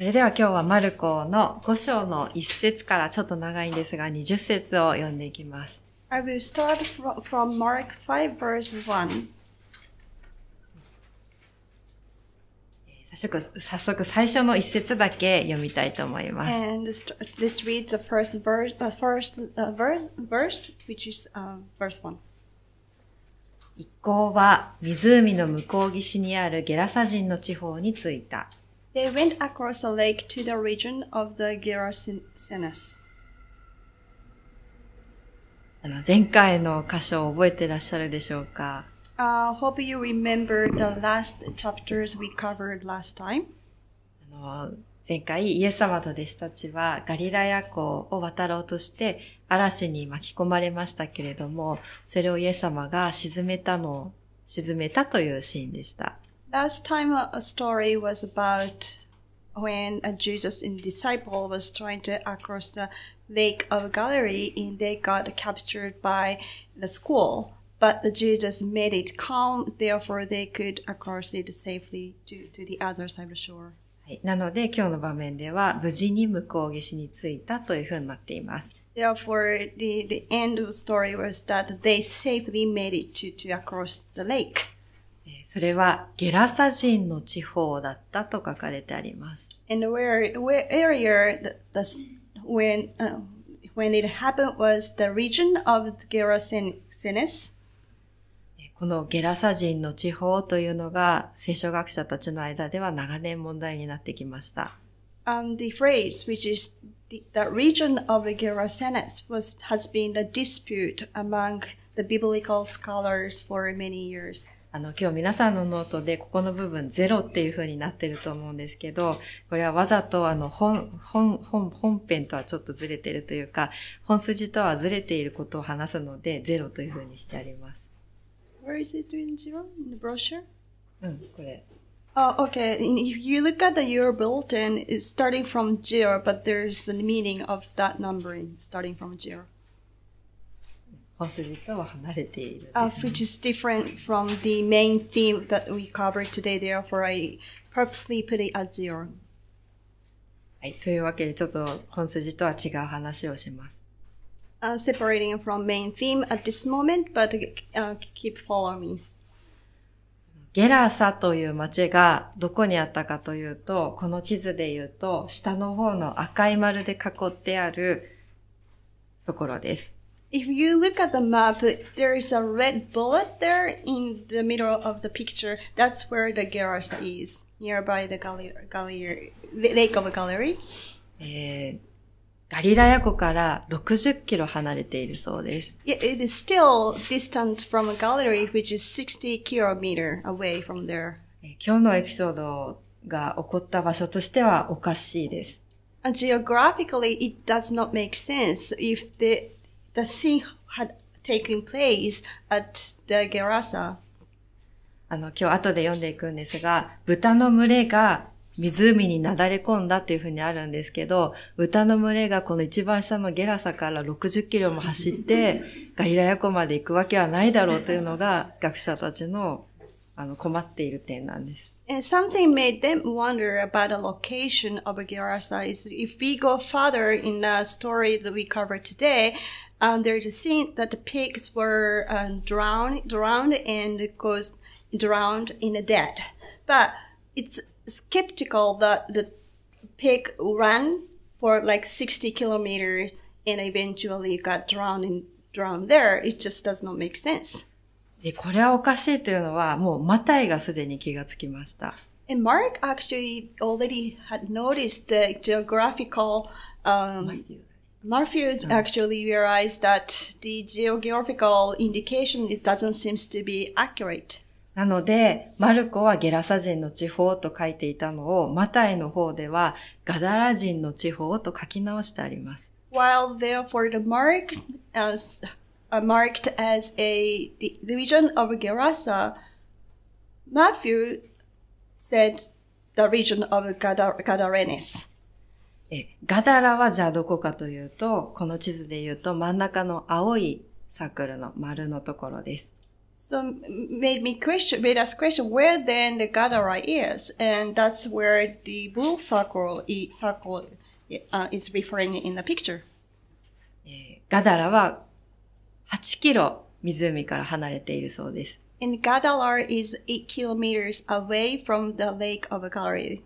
それでは今日はマルコの5章の1節からちょっと長いんですが20節を読んでいきます。早速、最初の1節だけ読みたいと思います。一行は湖の向こう岸にあるゲラサ人の地方に着いた。They went across the lake to the region of the Gerasenes. あの前回の箇所を覚えてらっしゃるでしょうか I、uh, hope you remember the last chapters we covered last time. あの前回イエス様と弟子たちはガリラヤ湖を渡ろうとして嵐に巻き込まれましたけれども、それをイエス様が沈めたのを、沈めたというシーンでした。Last time uh, a story was about when uh, Jesus and disciple was trying to across the lake of Galilee and they got captured by the squall. But Jesus made it calm, therefore they could across it safely to, to the other side of the shore. なので今日の場面では無事に向こう岸に着いたというふうになっています。Therefore, the, the end of the story was that they safely made it to, to across the lake. それはゲラサ人の地方だったと書かれてあります。And where, where area that, that's when,、uh, when it happened was the region of Gerasenes. このゲラサ人の地方というのが聖書学者たちの間では長年問題になってきました。Um, the phrase which is the, the region of Gerasenes was, has been a dispute among the biblical scholars for many years. あの、今日皆さんのノートで、ここの部分ゼロっていう風になってると思うんですけど、これはわざとあの、本、本、本、本編とはちょっとずれてるというか、本筋とはずれていることを話すので、ゼロという風にしてあります。Where is it in zero? In the brochure? うん、これ。Oh, okay. If you look at the year b u i l t i n it's starting from zero, but there's the meaning of that numbering starting from zero. 本筋とは離れている、ね。Uh, which is different from the main theme that we covered today, therefore I purposely put it at zero. はい、というわけでちょっと本筋とは違う話をします。Uh, separating from main theme at this moment, but、uh, keep follow me. ゲラサという町がどこにあったかというと、この地図で言うと、下の方の赤い丸で囲ってあるところです。if you look at the map, there is a red bullet there in the middle of the picture. That's where the Gerasa is, nearby the gallery, gallery, Lake of Gallery. えーガリラヤ湖から60キロ離れているそうです。Yeah, eh, it is still distant from a gallery which is 60 kilometer away from there. 今日のエピソードが起こった場所としてはおかしいです。And geographically, it does not make sense if the The scene had taken place at the Gerasa. あの、今日後で読んでいくんですが、豚の群れが湖になだれ込んだっていうふうにあるんですけど、豚の群れがこの一番下のゲラサから60キロも走って、ガリラヤ湖まで行くわけはないだろうというのが、学者たちのあの困っている点なんです。And something made them wonder about the location of Gerasa is if we go further in the story that we cover today, um, there's a scene that the pigs were um, drowned, drowned and goes drowned in a dead. But it's skeptical that the pig ran for like 60 kilometers and eventually got drowned in, drowned there. It just does not make sense. で、これはおかしいというのは、もう、マタイがすでに気がつきました。And Mark actually already had noticed the geographical um, Marfield mm. actually realized that the geographical indication it doesn't seem to be accurate. なので、マルコはゲラサ人の地方と書いていたのを、マタイの方ではガダラ人の地方と書き直してあります。While therefore the mark as, uh, marked as a region of Gerasa, Matthew said the region of Gadarenes. えガダラはじゃあどこかというと、この地図で言うと真ん中の青いサークルの丸のところです。So made me question, made us question where then the Gadara is, and that's where the bull circle, circle uh, is referring in the picture. ガダラは8キロ湖から離れているそうです。And Gadalar is 8 kilometers away from the lake of Galilee.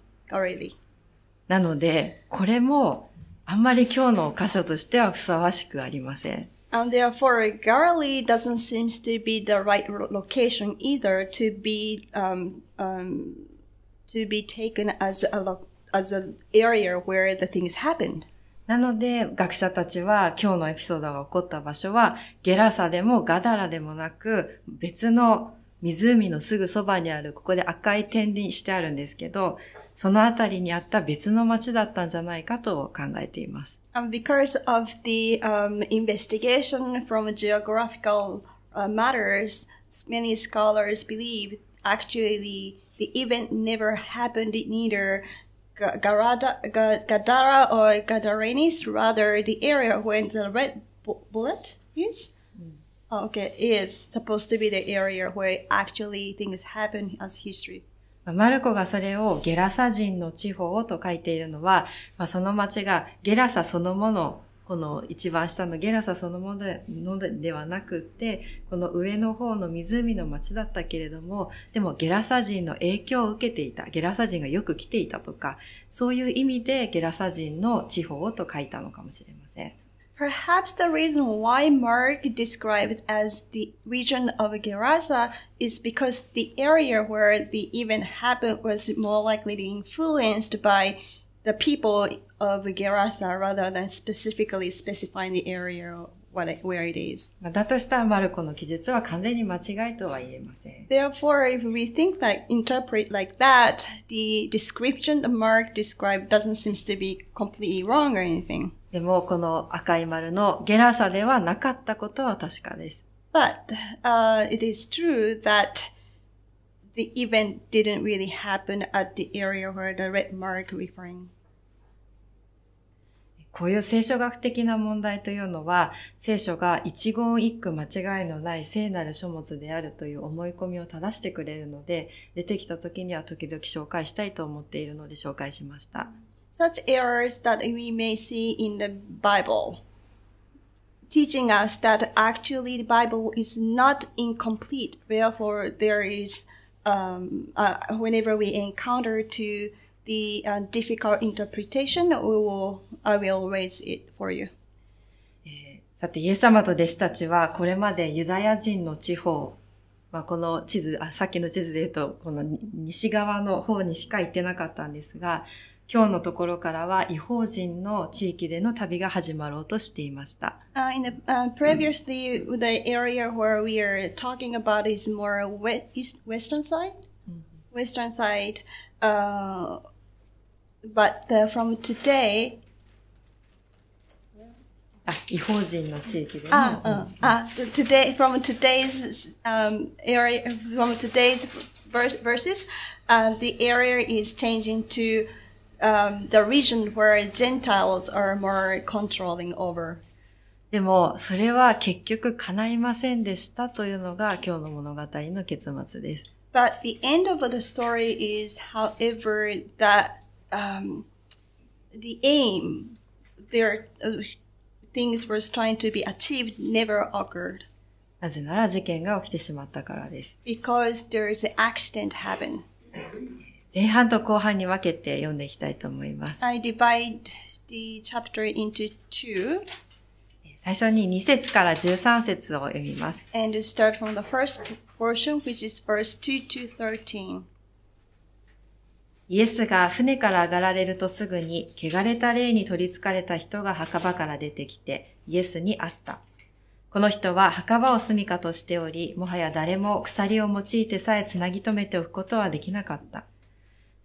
なので、これもあんまり今日の箇所としてはふさわしくありません。And therefore, Galilee doesn't seem to be the right location either to be, um, um, to be taken as a, as an area where the things happened. なので、学者たちは今日のエピソードが起こった場所は、ゲラサでもガダラでもなく、別の湖のすぐそばにある、ここで赤い点にしてあるんですけど、その辺りにあった別の町だったんじゃないかと考えています。Um, because of the um, investigation from geographical uh, matters, many scholars believe actually the, event never happened in either Gadara or Gadarenes, rather the area where the red bullet is. Hmm. Oh, okay, is supposed to be the area where actually things happen as history. マルコがそれをゲラサ人の地方と書いているのは、まあ、その町がゲラサそのもの、この一番下のゲラサそのものではなくって、この上の方の湖の町だったけれども、でもゲラサ人の影響を受けていた、ゲラサ人がよく来ていたとか、そういう意味でゲラサ人の地方と書いたのかもしれません。Perhaps the reason why Mark described as the region of Gerasa is because the area where the event happened was more likely influenced by the people of Gerasa rather than specifically specifying the area what it, where it Therefore, if we think that interpret like that, the description that Mark described doesn't seem to be completely wrong or anything. でも、この赤い丸のゲラさではなかったことは確かです。But、uh, it is true that the event didn't really happen at the area where the red mark referring. こういう聖書学的な問題というのは、聖書が一言一句間違いのない聖なる書物であるという思い込みを正してくれるので、出てきた時には時々紹介したいと思っているので紹介しました。such errors that we may see in the Bible, teaching us that actually the Bible is not incomplete. Therefore, there is um, uh, whenever we encounter to the uh, difficult interpretation, we will, I will raise it for you. さて、イエス様と弟子たちは、これまでユダヤ人の地方、まあ、この地図あ、さっきの地図で言うと、この西側の方にしか行ってなかったんですが、今日のところからは違法人の地域での旅が始まろうとしていました。Uh, in the uh, previously the area where we are talking about is more west, western side, mm-hmm. western side. Uh, but the, from today. Ah, today from today's um, area from today's verses, uh, the area is changing to um, the region where Gentiles are more controlling over. でも、それは結局叶いませんでしたというのが今日の物語の結末です。But the end of the story is, however, that、um, the aim, their、uh, things was trying to be achieved never occurred. なぜなら事件が起きてしまったからです。Because there is an accident happened. 前半と後半に分けて読んでいきたいと思います。I divide the chapter into two. 最初に2節から13節を読みます。And start from the first portion, which is verse 2 to 13. イエスが船から上がられるとすぐに、汚れた霊に取りつかれた人が墓場から出てきて、イエスに会った。この人は墓場を住処としており、もはや誰も鎖を用いてさえ繋ぎ止めておくことはできなかった。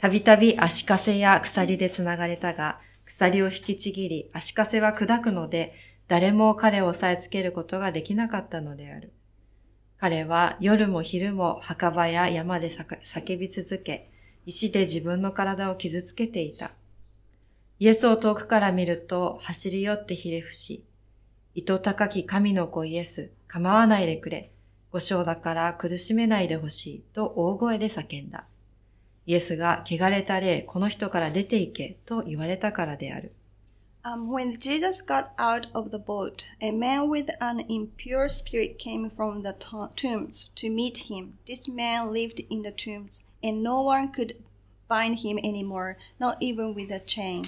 たびたび足かせや鎖で繋がれたが、鎖を引きちぎり、足かせは砕くので、誰も彼を押さえつけることができなかったのである。彼は夜も昼も墓場や山で叫び続け、石で自分の体を傷つけていた。イエスを遠くから見ると走り寄ってひれ伏し、糸高き神の子イエス、構わないでくれ。ご章だから苦しめないでほしいと大声で叫んだ。イエスが汚れた霊、この人から出て行けと言われたからである。Um, when Jesus got out of the boat, a man with an impure spirit came from the tombs to meet him. This man lived in the tombs, and no one could bind him anymore, not even with a chain.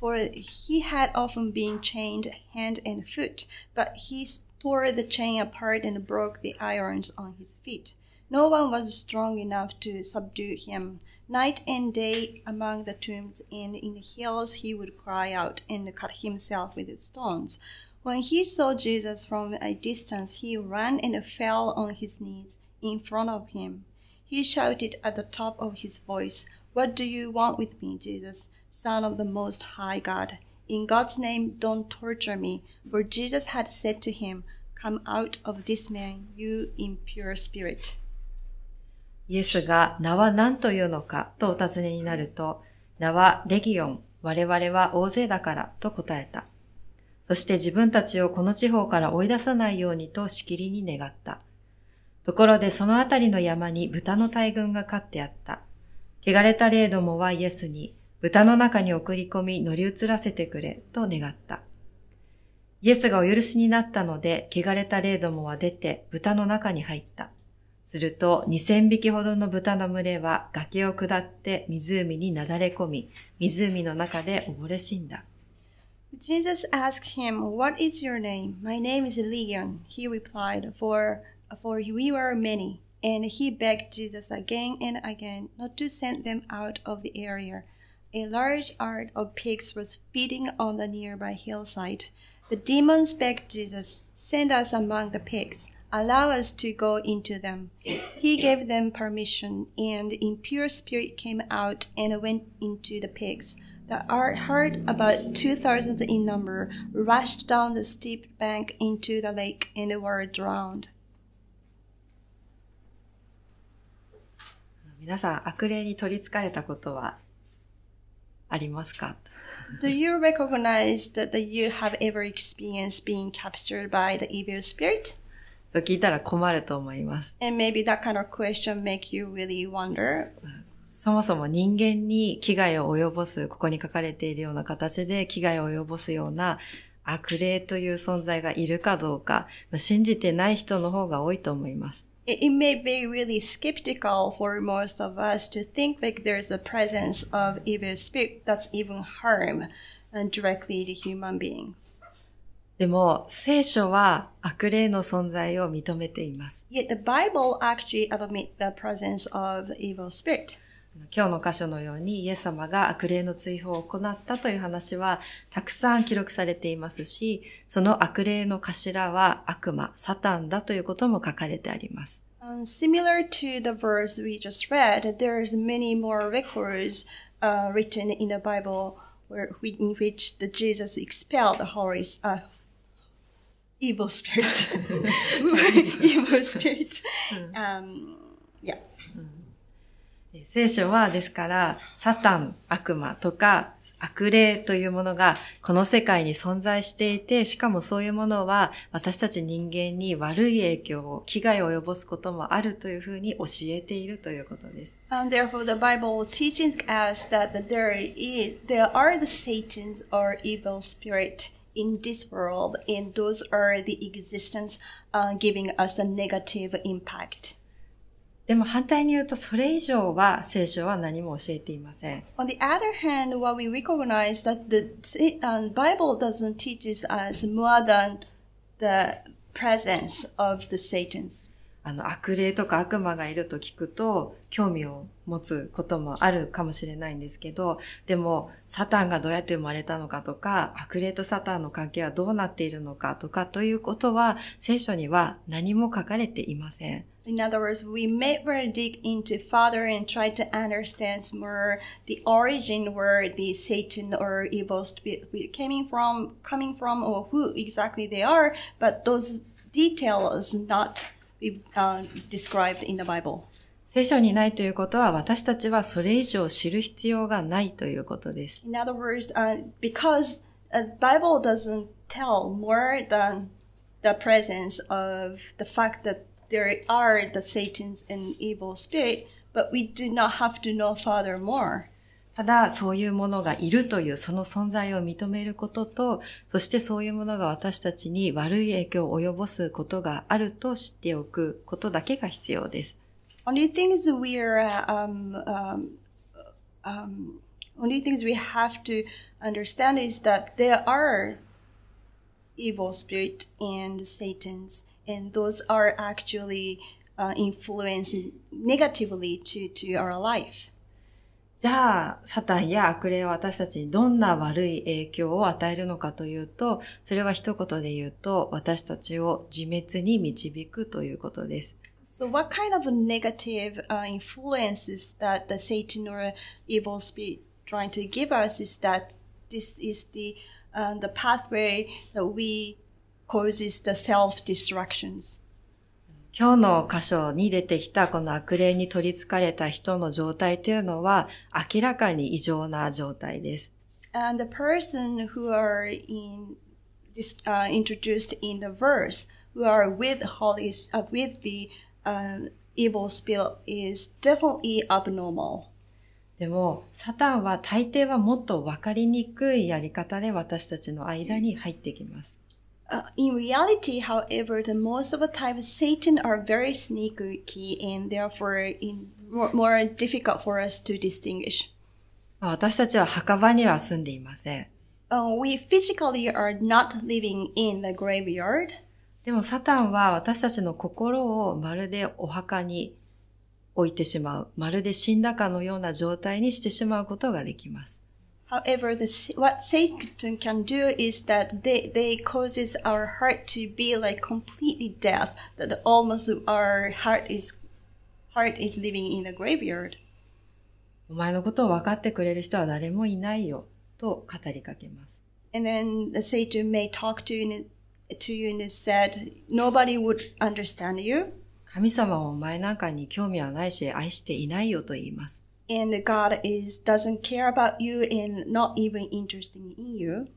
For he had often been chained hand and foot, but he tore the chain apart and broke the irons on his feet. No one was strong enough to subdue him, Night and day among the tombs and in the hills he would cry out and cut himself with stones. When he saw Jesus from a distance, he ran and fell on his knees in front of him. He shouted at the top of his voice, What do you want with me, Jesus, Son of the Most High God? In God's name, don't torture me. For Jesus had said to him, Come out of this man, you impure spirit. イエスが名は何というのかとお尋ねになると、名はレギオン、我々は大勢だからと答えた。そして自分たちをこの地方から追い出さないようにとしきりに願った。ところでそのあたりの山に豚の大群が飼ってあった。汚れた霊どもはイエスに、豚の中に送り込み乗り移らせてくれと願った。イエスがお許しになったので、汚れた霊どもは出て豚の中に入った。すると2000匹ほどの豚の群れは崖を下って湖になだれ込み、湖の中で溺れ死んだ。Jesus asked him, What is your name? My name is Legion. He replied, For, for we are many. And he begged Jesus again and again not to send them out of the area. A large herd of pigs was feeding on the nearby hillside. The demons begged Jesus, Send us among the pigs. allow us to go into them. He gave them permission, and impure spirit came out and went into the pigs. The herd, about 2,000 in number, rushed down the steep bank into the lake and were drowned. 皆さん、悪霊に取りつかれたことはありますか Do you recognize that you have ever experienced being captured by the evil spirit? そう聞いたら困ると思います。And maybe that kind of question make you really wonder. そもそも人間に危害を及ぼす、ここに書かれているような形で危害を及ぼすような悪霊という存在がいるかどうか、信じてない人の方が多いと思います。It may be really skeptical for most of us to think like there's a presence of evil spirit that's even harm directly to human being. でも、聖書は悪霊の存在を認めています。今日の箇所のように、イエス様が悪霊の追放を行ったという話は、たくさん記録されていますし、その悪霊の頭は悪魔、サタンだということも書かれてあります。Um, similar to the verse we just read, there's i many more records uh, written in the Bible where, in which the Jesus expelled the holy, Spirit. uh, evil spirit. evil spirit. Um, yeah. 聖書はですから、サタン、悪魔とか悪霊というものがこの世界に存在していて、しかもそういうものは私たち人間に悪い影響を、危害を及ぼすこともあるというふうに教えているということです。And therefore the Bible teaches us that there, is, there are the Satans or evil spirit in this world, and those are the existence uh, giving us a negative impact. でも反対に言うとそれ以上は聖書は何も教えていません。On the other hand, what we recognize that the、uh, um, Bible doesn't teach us more than the presence of the Satan's あの悪霊とか悪魔がいると聞くと興味を持つこともあるかもしれないんですけどでもサタンがどうやって生まれたのかとか悪霊とサタンの関係はどうなっているのかとかということは聖書には何も書かれていません。In other words, we may very dig into further and try to understand more the origin where the Satan or evil spirit coming from, coming from, or who exactly they are, but those details not described in the Bible. 聖書にないということは私たちはそれ以上知る必要がないということです。In other words,、uh, because the Bible doesn't tell more than the presence of the fact that there are the Satan's and evil spirit, but we do not have to know furthermore. ただそういうものがいるというその存在を認めることと、そしてそういうものが私たちに悪い影響を及ぼすことがあると知っておくことだけが必要です。Only thing is we are, um, um, um, only things we have to understand is that there are evil spirit and Satan's, and those are actually uh, influencing negatively to, to our life. じゃあ、サタンや悪霊は私たちにどんな悪い影響を与えるのかというと、それは一言で言うと、私たちを自滅に導くということです。So what kind of negative uh, influences that the Satan or evil spirit trying to give us is that this is the, uh, the pathway that we causes the self-destructions. 今日の箇所に出てきたこの悪霊に取りつかれた人の状態というのは明らかに異常な状態です。And the person who are in this,、uh, introduced in the verse who are with holy、uh, with the、uh, evil spirit is definitely abnormal. でも、サタンは大抵はもっとわかりにくいやり方で私たちの間に入ってきます。Uh, in reality, however, the most of the time Satan are very sneaky and therefore in more, more difficult for us to distinguish. 私たちは墓場には住んでいません。Uh, we physically are not living in the graveyard. でもサタンは私たちの心をまるでお墓に置いてしまう。まるで死んだかのような状態にしてしまうことができます。However, the, what Satan can do is that they, they causes our heart to be like completely deaf, that almost our heart is, heart is living in the graveyard. お前のことを分かってくれる人は誰もいないよと語りかけます。And then the Satan may talk to you, to you and said, nobody would understand you. 神様はお前なんかに興味はないし愛していないよと言います。and God is doesn't care about you and not even interested in you.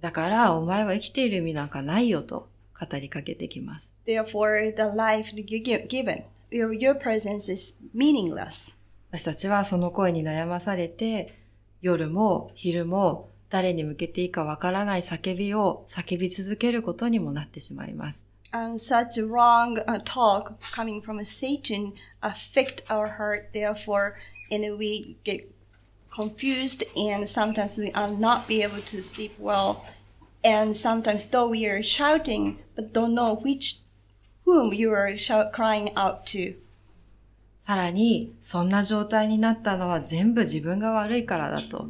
だからお前は生きている意味なんかないよと語りかけてきます。Therefore, the life you give, given, your, your presence is meaningless. 私たちはその声に悩まされて、夜も昼も誰に向けていいかわからない叫びを叫び続けることにもなってしまいます。And such wrong talk coming from Satan affect our heart, therefore and we get confused and sometimes we are not be able to sleep well and sometimes though we are shouting but don't know which whom you are shout, crying out to さらに、そんな状態になったのは全部自分が悪いからだと。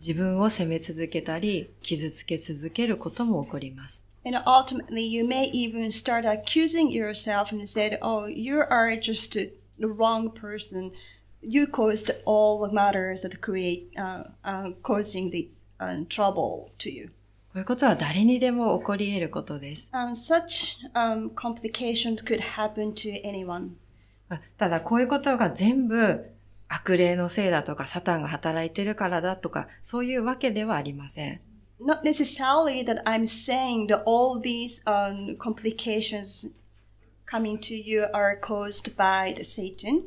自分を責め続けたり、傷つけ続けることも起こります。And ultimately, you may even start accusing yourself and say, oh, you are just the wrong person. you caused all the matters that create uh, uh, causing the uh, trouble to you. こういうことは誰にでも起こり得ることです。Um, such um, complications could happen to anyone. ただ、こういうことが全部悪霊のせいだとか、サタンが働いてるからだとか、そういうわけではありません。Not necessarily that I'm saying that all these、um, complications coming to you are caused by the Satan.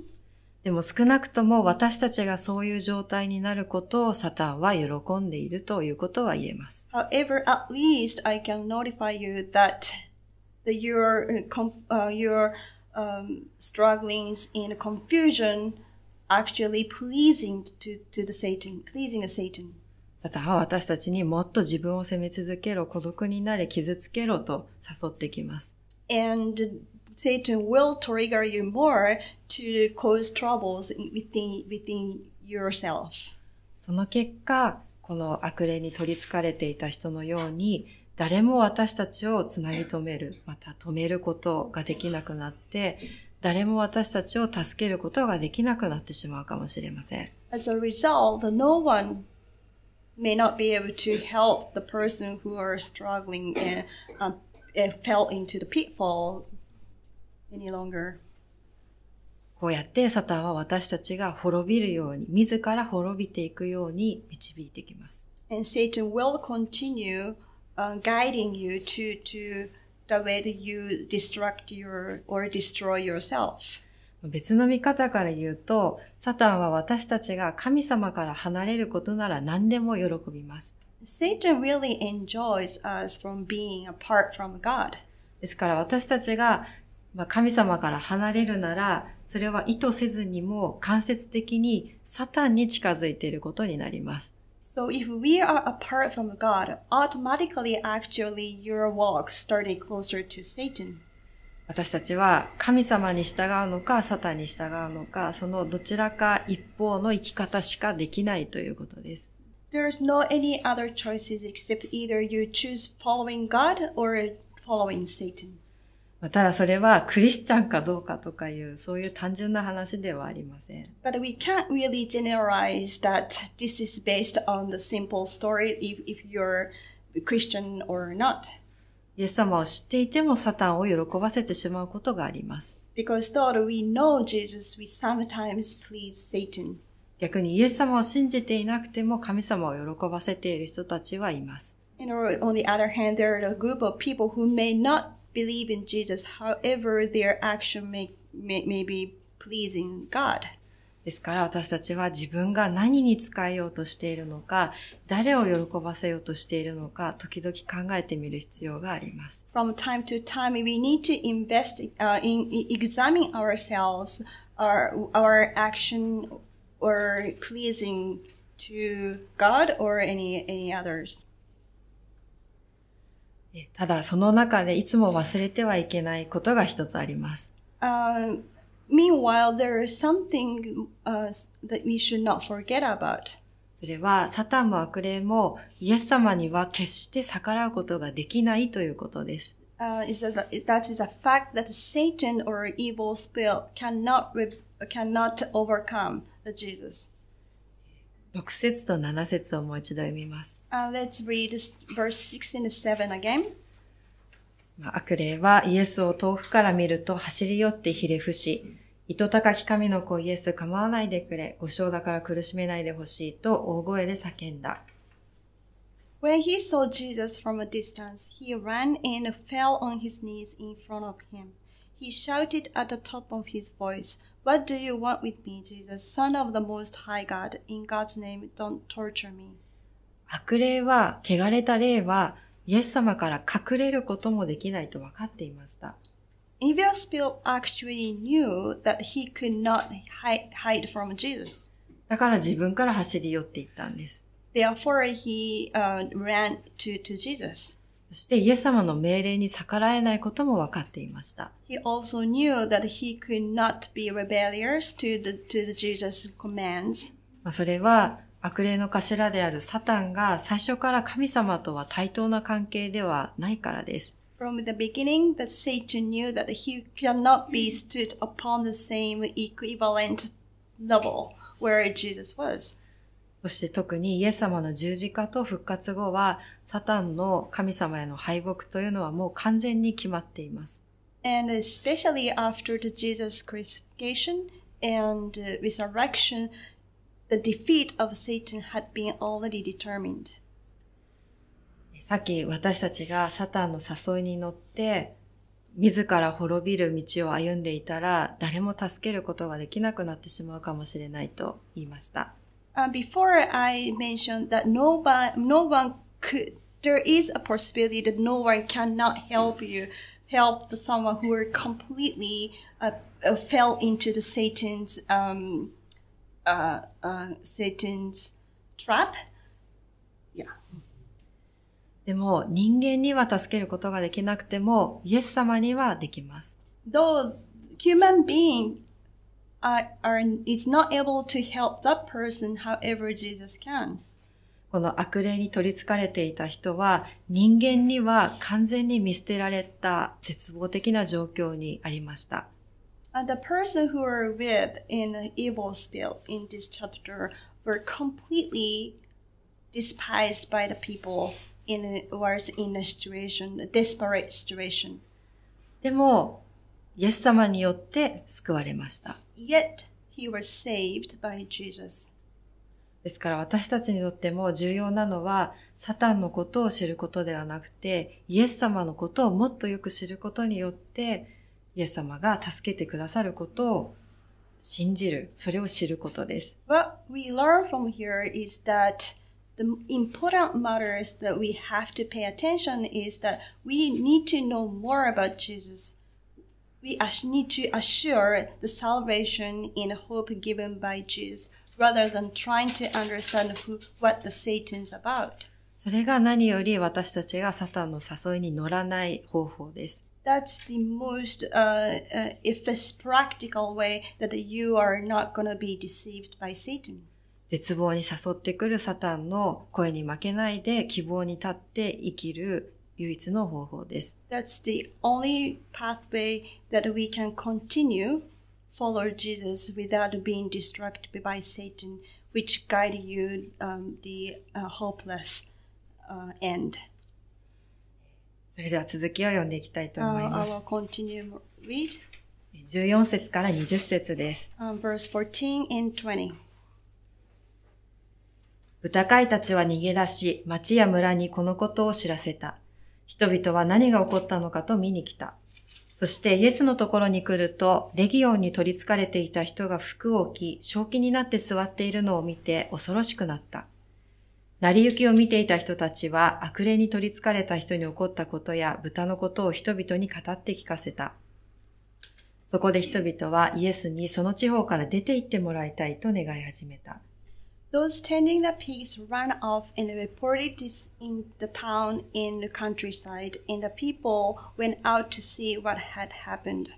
でも少なくとも私たちがそういう状態になることをサタンは喜んでいるということは言えます。However, at least I can notify you that your, uh, your um, strugglings in confusion actually pleasing to, to the Satan, pleasing the Satan. サタンは私たちにもっと自分を責め続けろ、孤独になれ、傷つけろと誘ってきます。And Satan will trigger you more to cause troubles within, within yourself. その結果、この悪霊に取りつかれていた人のように、誰も私たちをつなぎ止める、また止めることができなくなって、誰も私たちを助けることができなくなってしまうかもしれません。As a result, no one may not be able to help the person who are struggling and、uh, fell into the pitfall こうやってサタンは私たちが滅びるように、自ら滅びていくように導いてきます。And Satan will continue、uh, guiding you to, to the way that you destruct your or destroy yourself. 別の見方から言うと、サタンは私たちが神様から離れることなら何でも喜びます。Satan really enjoys us from being apart from God. ですから私たちがまあ、神様から離れるなら、それは意図せずにも間接的にサタンに近づいていることになります。So if we are apart from God, automatically actually your walk started closer to Satan. 私たちは神様に従うのか、サタンに従うのか、そのどちらか一方の生き方しかできないということです。There's no any other choices except either you choose following God or following Satan. ただそれはクリスチャンかどうかとかいうそういう単純な話ではありません。But we can't really generalize that this is based on the simple story if, if you're a Christian or not. イエス様を知っていてもサタンを喜ばせてしまうことがあります。Because though we know Jesus, we sometimes please Satan. 逆にイエス様を信じていなくても神様を喜ばせている人たちはいます。on the other hand, there are a group of people who may not believe in Jesus, however their action may, may, may be pleasing God. ですから私たちは自分が何に使えようとしているのか、誰を喜ばせようとしているのか、時々考えてみる必要があります。From time to time, we need to invest、uh, in examine ourselves, our, our action or pleasing to God or any, any others. ただその中でいつも忘れてはいけないことが一つあります。Uh, meanwhile, there is something、uh, that we should not forget about. それはサタンも悪霊もイエス様には決して逆らうことができないということです。Uh, is that, that is a fact that Satan or evil spirit cannot, cannot overcome Jesus. 6節と7節をもう一度読みます。Uh, let's read verse 6 and 7 again. 悪霊はイエスを遠くから見ると走り寄ってひれ伏し、糸高き神の子イエス構わないでくれ、ご賞だから苦しめないでほしいと大声で叫んだ。When he saw Jesus from a distance, he ran and fell on his knees in front of him. he shouted at the top of his voice, What do you want with me, Jesus, Son of the Most High God? In God's name, don't torture me. 悪霊は、汚れた霊は、イエス様から隠れることもできないと分かっていました。だから自分から走り寄っていったんです。Therefore, he、uh, ran to, to Jesus. そしてイエス様の命令に逆らえないことも分かっていました。He also knew that he could not be rebellious to the, to the Jesus commands. それは悪霊の頭であるサタンが最初から神様とは対等な関係ではないからです。From the beginning, that Satan knew that he cannot be stood upon the same equivalent level where Jesus was. そして特にイエス様の十字架と復活後は、サタンの神様への敗北というのはもう完全に決まっています。And especially after the Jesus crucifixion and resurrection, the defeat of Satan had been already determined. さっき私たちがサタンの誘いに乗って、自ら滅びる道を歩んでいたら、誰も助けることができなくなってしまうかもしれないと言いました。Uh, before I mentioned that no one, no one could, there is a possibility that no one cannot help you, help someone who are completely uh, uh, fell into the Satan's, um, uh, Satan's trap. Yeah. でも人間には助けることができなくても、イエス様にはできます。Though human being are, are, is not able to help that person however Jesus can. この悪霊に取りつかれていた人は人間には完全に見捨てられた絶望的な状況にありました。The person who were with in the evil spirit in this chapter were completely despised by the people in was in a situation, a desperate situation. でも、イエス様によって救われました。yet he was saved by Jesus. ですから私たちにとっても重要なのは、サタンのことを知ることではなくて、イエス様のことをもっとよく知ることによって、イエス様が助けてくださることを信じる、それを知ることです。What we learn from here is that the important matters that we have to pay attention is that we need to know more about Jesus. we need to assure the salvation in hope given by Jews rather than trying to understand who, what the Satan's about. それが何より私たちがサタンの誘いに乗らない方法です。That's the most uh, uh, practical way that you are not going to be deceived by Satan. 絶望に誘ってくるサタンの声に負けないで希望に立って生きる唯一の方法です。That's the only pathway that we can continue follow Jesus without being distracted by Satan, which guide you um, the uh, hopeless uh, end. それでは続きを読んでいきたいと思います。Uh, I will continue read. 14節から20節です。Um, verse 14 and 20. 豚飼いたちは逃げ出し、町や村にこのことを知らせた。人々は何が起こったのかと見に来た。そしてイエスのところに来ると、レギオンに取り憑かれていた人が服を着、正気になって座っているのを見て恐ろしくなった。成り行きを見ていた人たちは、悪霊に取り憑かれた人に起こったことや豚のことを人々に語って聞かせた。そこで人々はイエスにその地方から出て行ってもらいたいと願い始めた。Those tending the pigs ran off and reported this in the town in the countryside, and the people went out to see what had happened.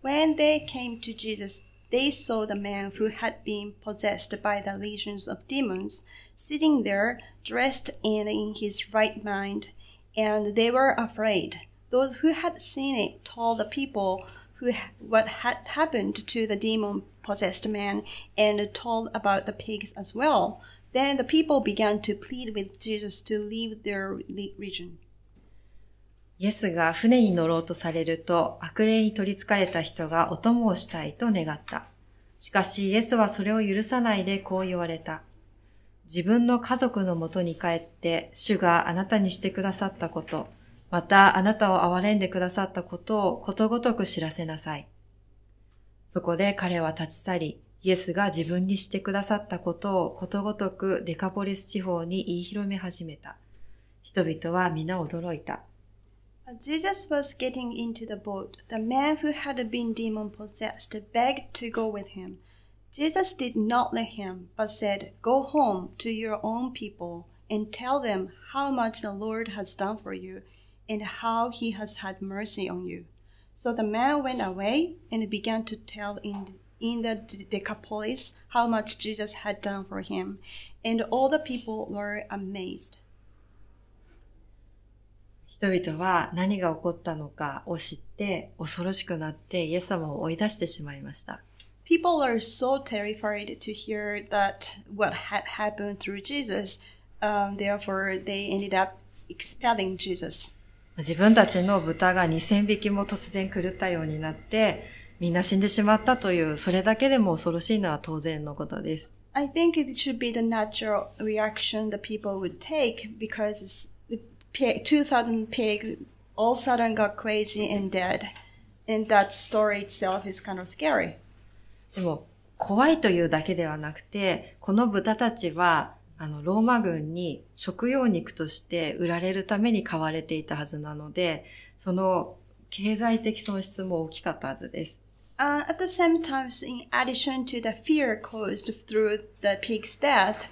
When they came to Jesus, they saw the man who had been possessed by the legions of demons sitting there, dressed and in his right mind, and they were afraid. Those who had seen it told the people who what had happened to the demon possessed man and told about the pigs as well. Then the people began to plead with Jesus to leave their region. イエスが船に乗ろうとされると悪霊に取りつかれた人がお供をしたいと願った。しかしイエスはそれを許さないでこう言われた。自分の家族のもとに帰って主があなたにしてくださったこと、またあなたを憐れんでくださったことをことごとく知らせなさい。そこで彼は立ち去り、イエスが自分にしてくださったことをことごとくデカポリス地方に言い広め始めた。人々は皆驚いた。Jesus was getting into the boat. The man who had been demon possessed begged to go with him. Jesus did not let him, but said, Go home to your own people and tell them how much the Lord has done for you and how he has had mercy on you. So the man went away and began to tell in, in the Decapolis how much Jesus had done for him, and all the people were amazed. 人々は何が起こったのかを知って恐ろしくなってイエス様を追い出してしまいました。People are so terrified to hear that what had happened through Jesus, um, therefore they ended up expelling Jesus. 自分たちの豚が2000匹も突然狂ったようになって、みんな死んでしまったという、それだけでも恐ろしいのは当然のことです。I think it should be the natural reaction the people would take because 2000 pig all of a sudden got crazy and dead. And that story itself is kind of scary. でも、怖いというだけではなくて、この豚たちはあのローマ軍に食用肉として売られるために買われていたはずなのでその経済的損失も大きかったはずです。Uh, at the same time, in addition to the fear caused through the pig's death,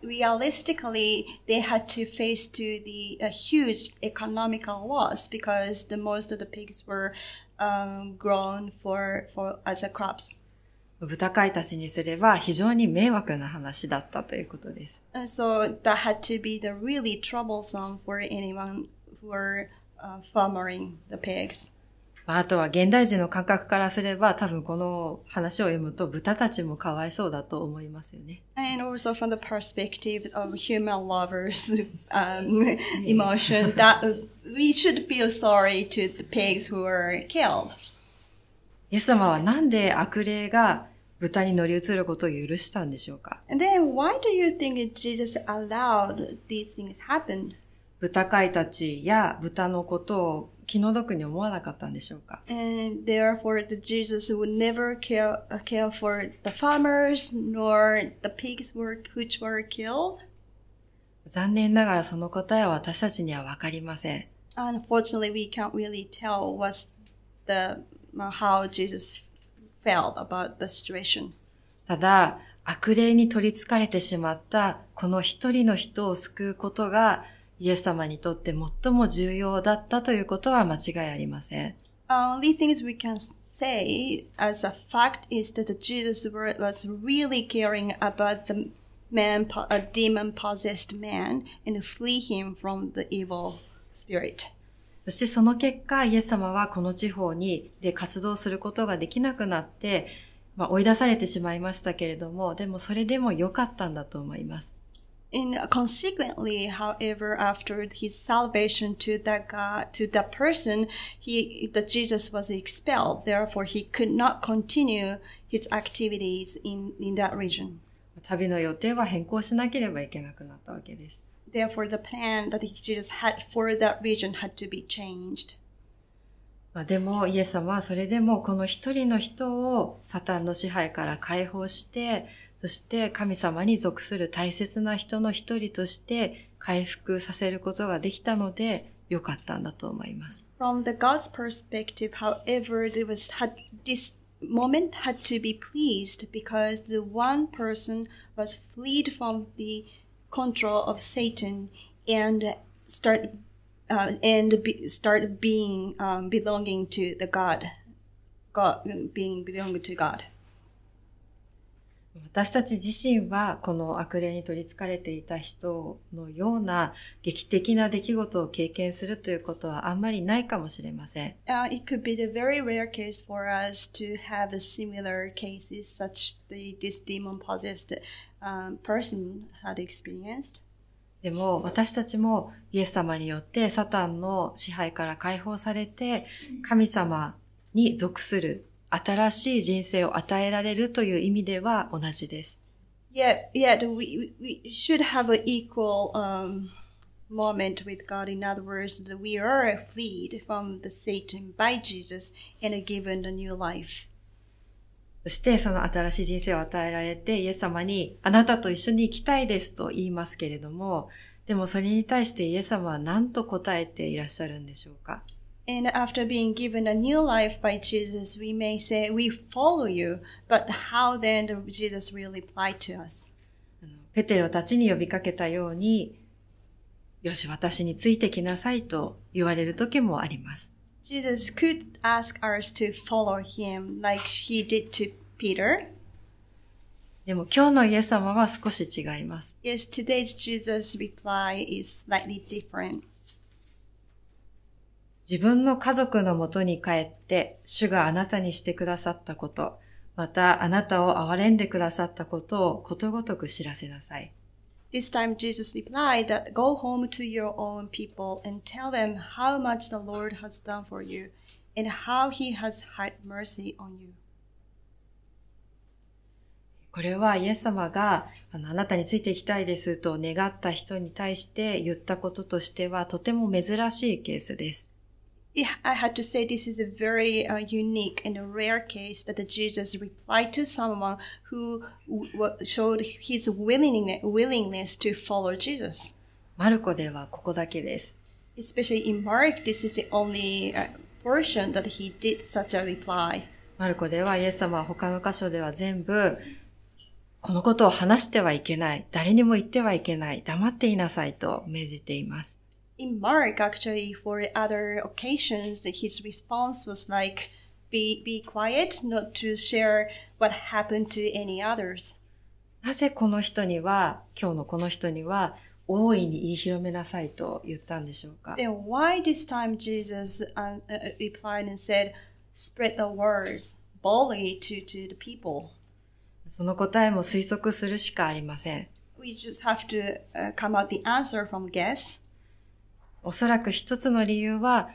realistically they had to face to the a huge economical loss because the most of the pigs were um, grown for, for as a crops. 豚飼い足しにすれば非常に迷惑な話だったということです。So that had to be the really troublesome for anyone who were、uh, farming the pigs. あとは現代人の感覚からすれば多分この話を読むと豚たちもかわいそうだと思いますよね。And also from the perspective of human lovers、um, emotion that we should feel sorry to the pigs who were killed. イエス様はなんで悪霊が豚に乗り移ることを許したんでしょうか And then why do you think Jesus allowed these things happen? 豚飼いたちや豚のことを気の毒に思わなかったんでしょうか And therefore the Jesus would never care, care for the farmers nor the pigs were, which were killed? 残念ながらその答えは私たちにはわかりません。Unfortunately, we can't really tell what's the, how Jesus felt about the situation. ただ、悪霊に取り憑かれてしまったこの一人の人を救うことがイエス様にとって最も重要だったということは間違いありません。only things we can say as a fact is that Jesus was really caring about the man, a demon possessed man and flee him from the evil spirit. そしてその結果、イエス様はこの地方にで活動することができなくなって、まあ、追い出されてしまいましたけれども、でもそれでも良かったんだと思います。And consequently, however, after his salvation to that God, to that person, he, that Jesus was expelled. Therefore, he could not continue his activities in, in that region. 旅の予定は変更しなければいけなくなったわけです。Therefore, the plan that Jesus had for that region had to be changed. まあでも、イエス様はそれでもこの一人の人をサタンの支配から解放して、そして神様に属する大切な人の一人として回復させることができたので、良かったんだと思います。From the God's perspective, however, there was, had, this moment had to be pleased because the one person was freed from the control of Satan and start uh, and be, start being um, belonging to the God, God being belonging to God. 私たち自身はこの悪霊に取り憑かれていた人のような劇的な出来事を経験するということはあんまりないかもしれません。でも私たちもイエス様によってサタンの支配から解放されて神様に属する。新しい人生を与えられるという意味では同じです。Yet, yet we, we should have an equal、um, moment with God. In other words, that we are freed from the Satan by Jesus and given a new life. そしてその新しい人生を与えられて、イエス様にあなたと一緒に行きたいですと言いますけれども、でもそれに対してイエス様は何と答えていらっしゃるんでしょうか And after being given a new life by Jesus, we may say, We follow you. But how then does Jesus really apply to us? ペテロたちに呼びかけたように、よし、私についてきなさいと言われる時もあります。Jesus could ask us to follow him like he did to Peter. でも今日のイエス様は少し違います。Yes, today's Jesus' reply is slightly different. 自分の家族のもとに帰って、主があなたにしてくださったこと、またあなたを憐れんでくださったことをことごとく知らせなさい。This time Jesus replied that go home to your own people and tell them how much the Lord has done for you and how he has had mercy on you. これはイエス様があのあなたについていきたいですと願った人に対して言ったこととしてはとても珍しいケースです。I had to say this is a very uh, unique and a rare case that Jesus replied to someone who showed his willingness to follow Jesus. マルコではここだけです。Especially in Mark, this is the only、uh, portion that he did such a reply. マルコではイエス様は他の箇所では全部このことを話してはいけない、誰にも言ってはいけない、黙っていなさいと命じています。in Mark actually for other occasions his response was like be be quiet not to share what happened to any others なぜこの人には今日のこの人には大いに言い広めなさいと言ったんでしょうか Then why this time Jesus uh, uh, replied and said spread the words boldly to to the people その答えも推測するしかありません We just have to uh, come out the answer from guess おそらく一つの理由は、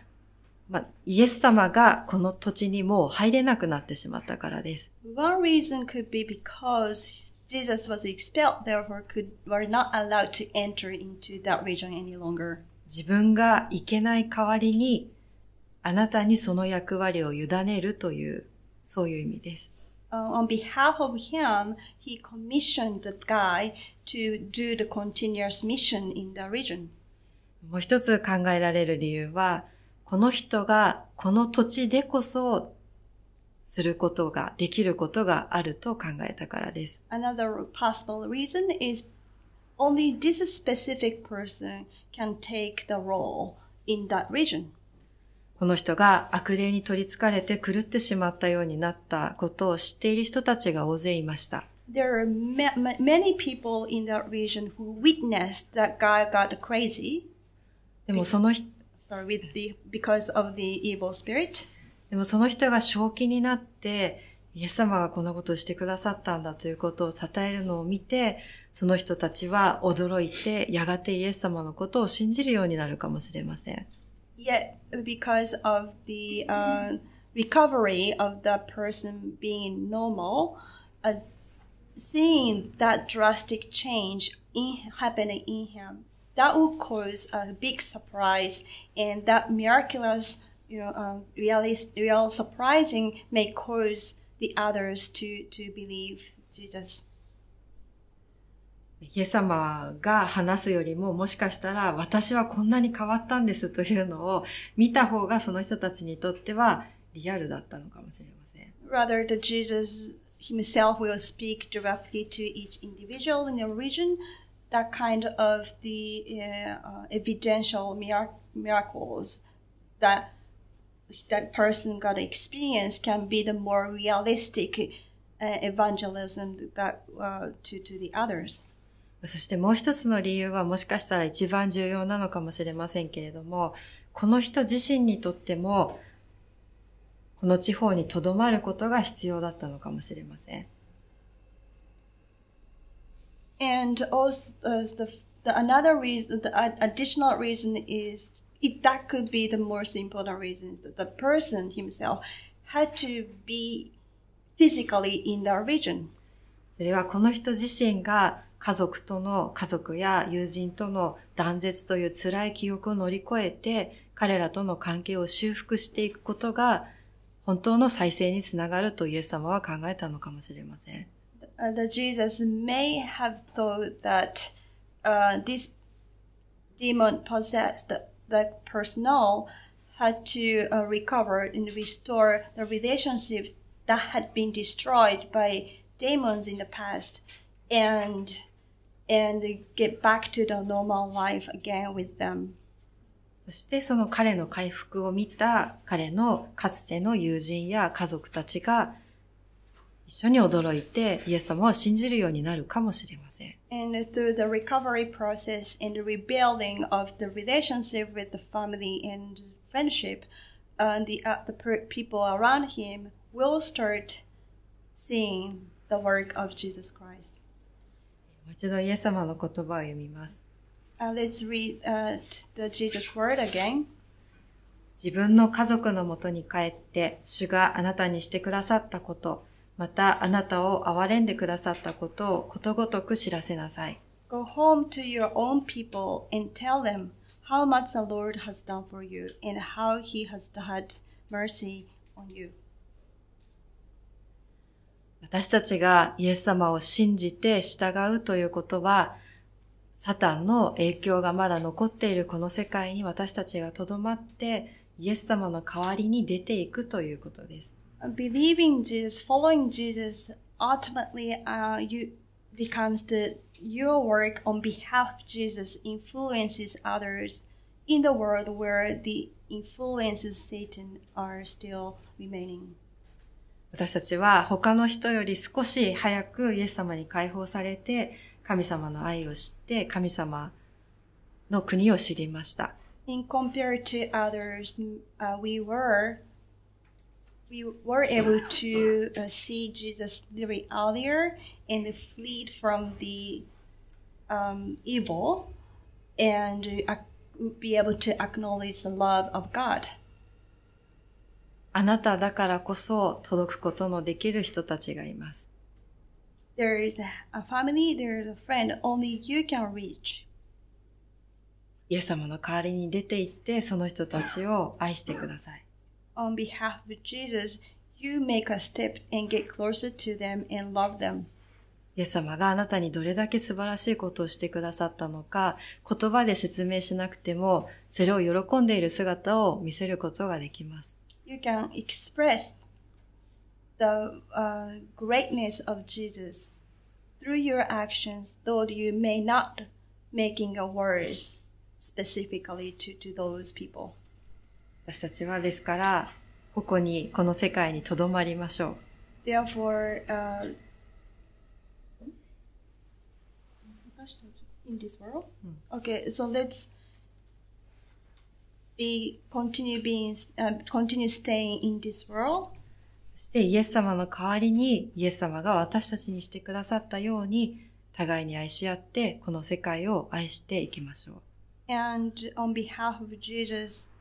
まあ、イエス様がこの土地にもう入れなくなってしまったからです。One reason could be because Jesus was expelled, therefore could, were not allowed to enter into that region any longer. 自分が行けない代わりに、あなたにその役割を委ねるという、そういう意味です。Uh, on behalf of him, he commissioned the guy to do the continuous mission in the region. もう一つ考えられる理由は、この人がこの土地でこそすることが、できることがあると考えたからです。Another possible reason is only this specific person can take the role in that region. この人が悪霊に取り憑かれて狂ってしまったようになったことを知っている人たちが大勢いました。There are many people in that region who witnessed that guy got crazy. でもその人、with the, because of the evil spirit. でもその人が正気になって、イエス様がこんなことをしてくださったんだということを称えるのを見て、その人たちは驚いて、やがてイエス様のことを信じるようになるかもしれません。Yet, because of the、uh, recovery of that person being normal,、uh, seeing that drastic change in, happening in him, that will cause a big surprise and that miraculous you know um, realist, real surprising may cause the others to to believe to just イエス様が話すよりも、もしかしたら私はこんなに変わったんですというのを見た方がその人たちにとってはリアルだったのかもしれません。Rather, the Jesus himself will speak directly to each individual in the region that kind of the uh, evidential mirac l e s that that person got experience can be the more realistic uh, evangelism that uh, to to the others. そしてもう一つの理由はもしかしたら一番重要なのかもしれませんけれども、この人自身にとっても、この地方に留まることが必要だったのかもしれません。And also uh, the, the another reason, the additional reason is it, that could be the most important reason that the person himself had to be physically in the region. それはこの人自身が家族との、家族や友人との断絶という辛い記憶を乗り越えて、彼らとの関係を修復していくことが、本当の再生につながるとイエス様は考えたのかもしれません。Uh, that the Jesus may have thought that uh, this demon possessed the personnel had to uh, recover and restore the relationship that had been destroyed by demons in the past and and get back to the normal life again with them. そしてその彼の回復を見た彼のかつての友人や家族たちが一緒に驚いて、イエス様を信じるようになるかもしれません。And through the recovery process and the rebuilding of the relationship with the family and friendship, uh, the, uh, the people around him will start seeing the work of Jesus Christ. もう一度イエス様の言葉を読みます。Uh, let's read uh, the Jesus word again. 自分の家族のもとに帰って、主があなたにしてくださったこと、またあなたを憐れんでくださったことをことごとく知らせなさい。Go home to your own people and tell them how much the Lord has done for you and how he has had mercy on you. 私たちがイエス様を信じて従うということは、サタンの影響がまだ残っているこの世界に私たちがとどまって、イエス様の代わりに出ていくということです。believing Jesus, following Jesus, ultimately uh, you becomes the your work on behalf of Jesus influences others in the world where the influences Satan are still remaining. 私たちは他の人より少し早くイエス様に解放されて神様の愛を知って神様の国を知りました。In compared to others,、uh, we were we were able to uh, see Jesus very earlier and flee from the um, evil and uh, be able to acknowledge the love of God. あなただからこそ届くことのできる人たちがいます。There is a family, there is a friend only you can reach. イエス様の代わりに出て行ってその人たちを愛してください。on behalf of Jesus, you make a step and get closer to them and love them. イエス様があなたにどれだけ素晴らしいことをしてくださったのか、言葉で説明しなくても、それを喜んでいる姿を見せることができます。You can express the、uh, greatness of Jesus through your actions, though you may not making a words specifically to, to those people. 私たちはですから、ここに、この世界にとどまりましょう。Therefore,、uh, in this world? Okay, so let's be, continue being,、uh, continue staying in this world. そして、イエス様の代わりに、イエス様が私たちにしてくださったように、互いに愛し合って、この世界を愛していきましょう。And on behalf of Jesus,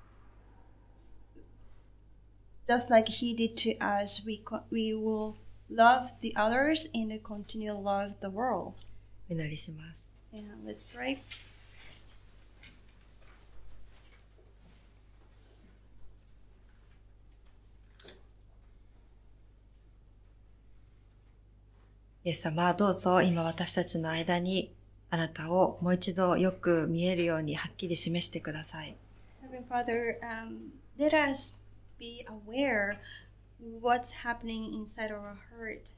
just like He did to us, we, we will love the others and continue to love the world. お祈りします。Yeah, let's pray. イエス様、どうぞ今私たちの間にあなたをもう一度よく見えるようにはっきり示してください。Heavenly Father,、um, let us pray. be aware what's happening inside our heart.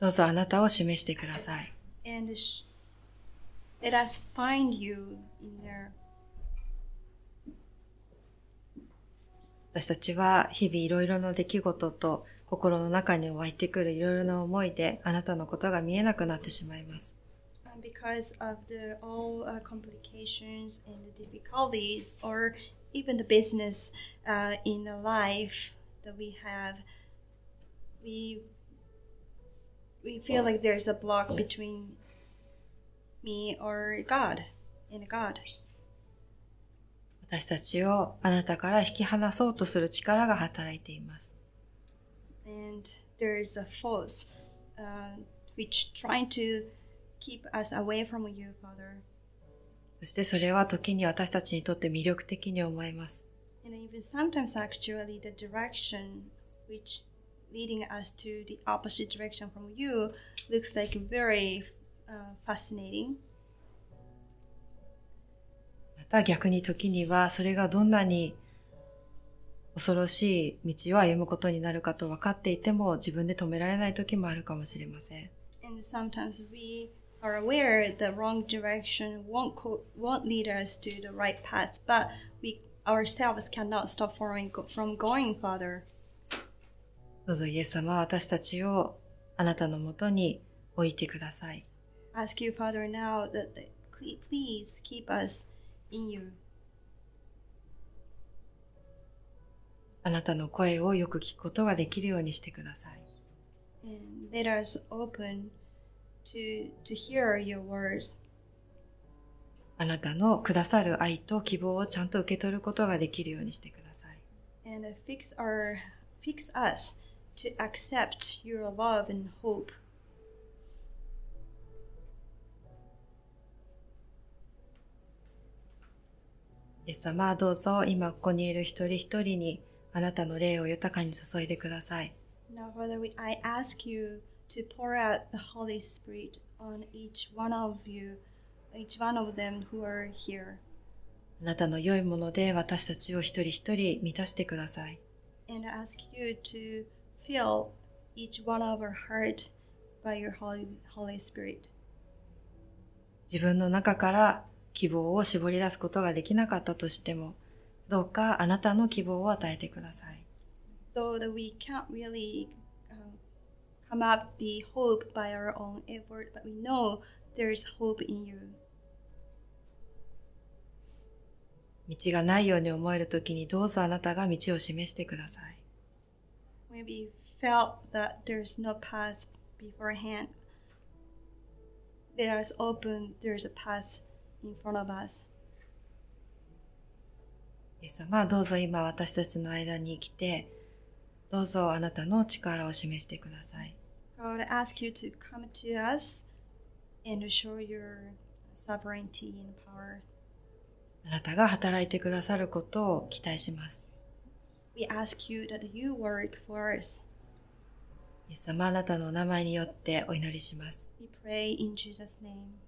どうぞあなたを示してください。And let us find you in there. 私たちは日々いろいろな出来事と心の中に湧いてくるいろいろな思いであなたのことが見えなくなってしまいます。because of the all uh, complications and the difficulties or even the business uh, in the life that we have, we we feel like there's a block between me or God and God. 私たちをあなたから引き離そうとする力が働いています。And there is a force、uh, which trying to keep us away from you, Father. そしてそれは時に私たちにとって魅力的に思います。Leading us to the opposite direction from you looks like very uh, fascinating. また逆に時にはそれがどんなに恐ろしい道を歩むことになるかと分かっていても自分で止められない時もあるかもしれません。And sometimes we are aware the wrong direction won't, co- won't lead us to the right path, but we ourselves cannot stop from going further. どうぞ、イエス様は私たちをあなたのもとに置いてください。Ask you, Father, now that please keep us in you. あなたの声をよく聞くことができるようにしてください。And let us open to, to hear your words. あなたのくださる愛と希望をちゃんと受け取ることができるようにしてください。And fix, our, fix us to accept your love and hope. イエス様どうぞ今ここにいる一人一人にあなたの霊を豊かに注いでください。Now, Father, we, I ask you to pour out the Holy Spirit on each one of you, each one of them who are here. あなたの良いもので私たちを一人一人満たしてください。And ask you to fill each one of our heart by your Holy, Holy Spirit. 自分の中から希望を絞り出すことができなかったとしても、どうかあなたの希望を与えてください。So that we can't really、uh, come up the hope by our own effort, but we know there is hope in you. 道がないように思えるときにどうぞあなたが道を示してください。Maybe felt that there's no path beforehand. There s open, there's a path in front of us. イエス様、どうぞ今私たちの間に来て、どうぞあなたの力を示してください。God, I ask you to come to us and to show your sovereignty and power. あなたが働いてくださることを期待します。We ask you that you work for us. イエス様あなたのお名前によってお祈りします。We pray in Jesus' name.